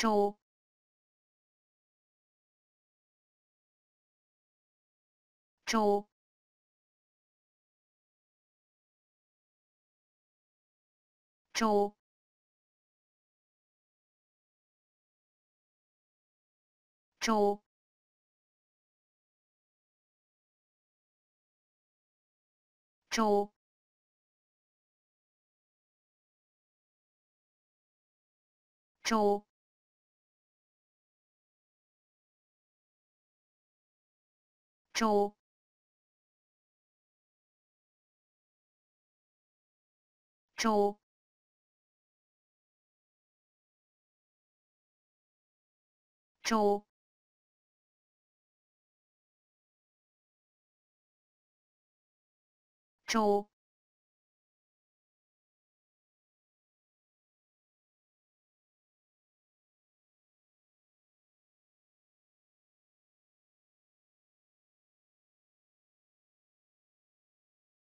猪，猪，猪，猪，猪，猪。猪，猪，猪，猪。